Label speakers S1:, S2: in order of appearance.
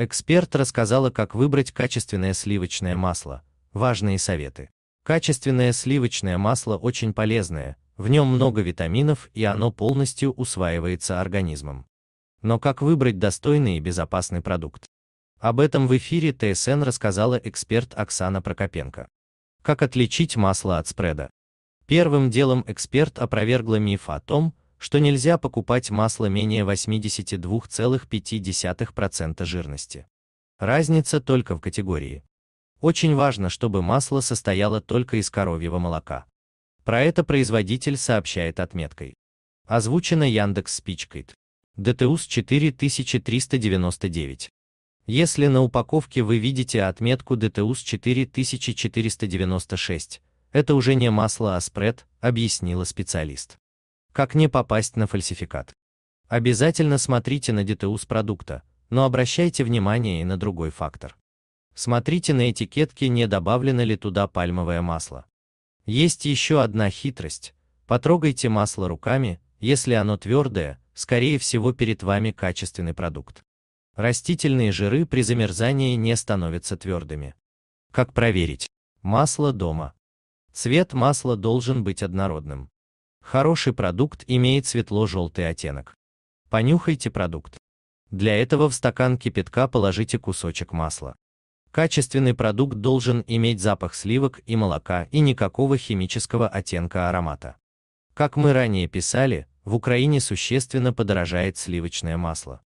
S1: Эксперт рассказала, как выбрать качественное сливочное масло. Важные советы. Качественное сливочное масло очень полезное, в нем много витаминов и оно полностью усваивается организмом. Но как выбрать достойный и безопасный продукт? Об этом в эфире ТСН рассказала эксперт Оксана Прокопенко. Как отличить масло от спреда? Первым делом эксперт опровергла миф о том, что нельзя покупать масло менее 82,5% жирности. Разница только в категории. Очень важно, чтобы масло состояло только из коровьего молока. Про это производитель сообщает отметкой. Озвучено Яндекс Спичкайт. ДТУС 4399. Если на упаковке вы видите отметку ДТУС 4496, это уже не масло, а спред, объяснила специалист. Как не попасть на фальсификат? Обязательно смотрите на ДТУС продукта, но обращайте внимание и на другой фактор. Смотрите на этикетке, не добавлено ли туда пальмовое масло. Есть еще одна хитрость. Потрогайте масло руками, если оно твердое, скорее всего перед вами качественный продукт. Растительные жиры при замерзании не становятся твердыми. Как проверить? Масло дома. Цвет масла должен быть однородным. Хороший продукт имеет светло-желтый оттенок. Понюхайте продукт. Для этого в стакан кипятка положите кусочек масла. Качественный продукт должен иметь запах сливок и молока и никакого химического оттенка аромата. Как мы ранее писали, в Украине существенно подорожает сливочное масло.